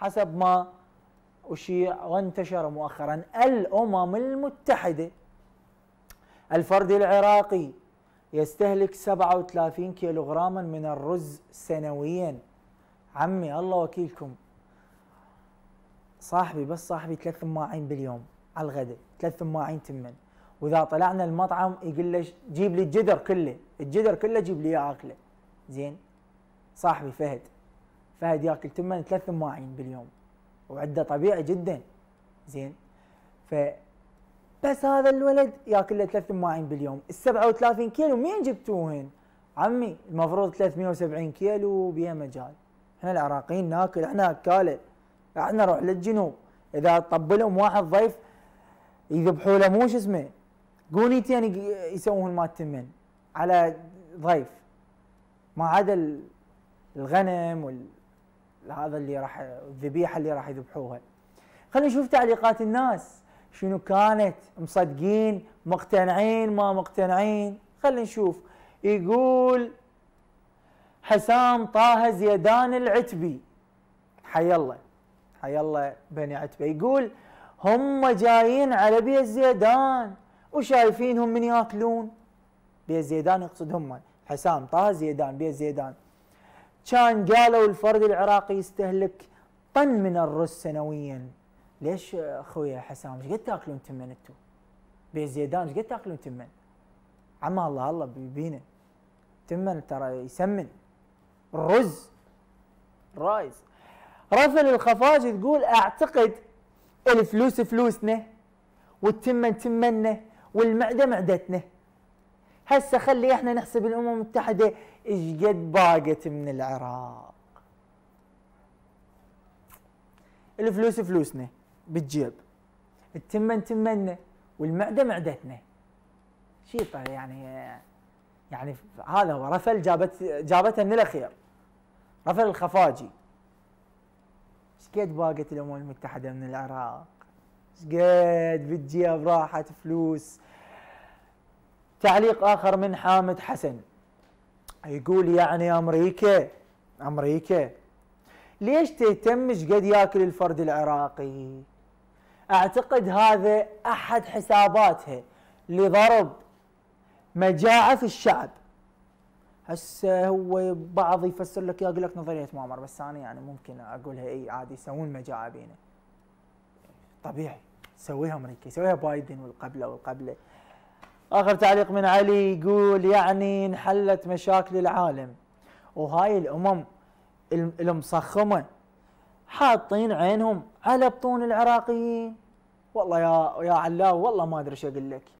حسب ما أشيع وانتشر مؤخرا الأمم المتحدة الفرد العراقي يستهلك 37 كيلوغراما من الرز سنويا عمي الله وكيلكم صاحبي بس صاحبي ثلاث ماعين باليوم على الغداء ثلاث ماعين تمن واذا طلعنا المطعم يقول لي جيب لي الجدر كله الجدر كله جيب لي اياه اكله زين صاحبي فهد فهد ياكل تمن ثلاث مواعين باليوم وعده طبيعي جدا زين ف بس هذا الولد ياكل له ثلاث مواعين باليوم ال 37 كيلو مين جبتوهن؟ عمي المفروض 370 كيلو بها مجال احنا العراقيين ناكل احنا اكاله احنا نروح للجنوب اذا طبلهم واحد ضيف يذبحوا له مو شو اسمه قونيتين يسوون ما تمن على ضيف ما عدا الغنم وال هذا اللي راح الذبيحه اللي راح يذبحوها خلينا نشوف تعليقات الناس شنو كانت مصدقين مقتنعين ما مقتنعين خلينا نشوف يقول حسام طه زيدان العتبي حي الله حي الله بني عتبه يقول هم جايين على بي زيدان وشايفينهم من ياكلون بي زيدان يقصد هم حسام طه زيدان بي زيدان كان قالوا الفرد العراقي يستهلك طن من الرز سنويا ليش اخويا حسام ايش قد تاكلون تمن من انتم؟ بيت زيدان ايش قد تاكلون تمن؟ من؟ عما الله الله بيبينا تمن ترى يسمن الرز رايز رفل الخفاجي تقول اعتقد الفلوس فلوسنا والتمن تمنا والمعده معدتنا هسه خلي احنا نحسب الامم المتحده ايش قد باقت من العراق الفلوس فلوسنا بالجيب التمن تمنا والمعده معدتنا شيء طيب يعني يعني هذا هو رفل جابت جابتها من الاخير رفل الخفاجي شقد باقت الامم المتحده من العراق شقد بالجيب راحت فلوس تعليق اخر من حامد حسن يقول يعني امريكا امريكا ليش تهتم قد ياكل الفرد العراقي اعتقد هذا احد حساباتها لضرب مجاعه في الشعب هسه هو بعض يفسر لك يقول لك نظريه مؤامره بس انا يعني ممكن اقولها اي عادي يسوون مجاعه بينا طبيعي سويها امريكا سويها بايدن والقبله والقبله اخر تعليق من علي يقول يعني انحلت مشاكل العالم وهاي الامم المصخمه حاطين عينهم على بطون العراقيين والله يا يا علاو والله ما ادري ايش اقول لك